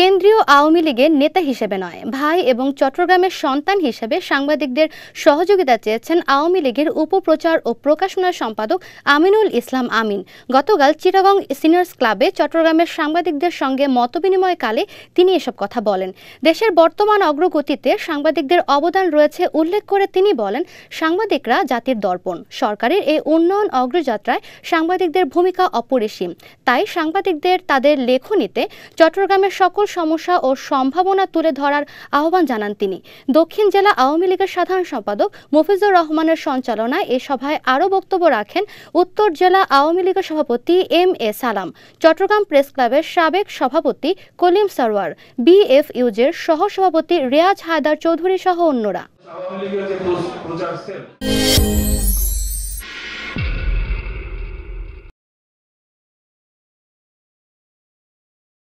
কেন্দ্রীয় আওয়ামী লীগের নেতা হিসেবে নয় ভাই এবং চট্টগ্রামের সন্তান হিসেবে সাংবাদিকদের সহযোগিতা চেয়েছেন আওয়ামী লীগের উপপ্রচার ও প্রকাশনা সম্পাদক আমিনুল ইসলাম আমিন গতকাল চিটাগং সিনিয়র্স ক্লাবে চট্টগ্রামের সাংবাদিকদের সঙ্গে মতবিনিময়কালে তিনি এসব কথা বলেন দেশের বর্তমান অগ্রগতিতে সাংবাদিকদের অবদান রয়েছে উল্লেখ করে তিনি বলেন সাংবাদিকরা জাতির দর্পণ সরকারের এই উন্নয়ন অগ্রযাত্রায় সাংবাদিকদের ভূমিকা অপরিসীম তাই সাংবাদিকদের তাদের লেখনীতে চট্টগ্রামের সকল সমস্যা ও সম্ভাবনা তুলে ধরার আহ্বান জানান তিনি দক্ষিণ জেলা আওয়ামী লীগের সাধারণ সম্পাদক মফিজুর রহমানের সঞ্চালনায় এ সভায় আরও বক্তব্য রাখেন উত্তর জেলা আওয়ামী লীগের সভাপতি এম এ সালাম চট্টগ্রাম প্রেস ক্লাবের সাবেক সভাপতি কলিম সরওয়ার বিএফইউজের সহসভাপতি রেয়াজ হায়দার চৌধুরী সহ অন্যরা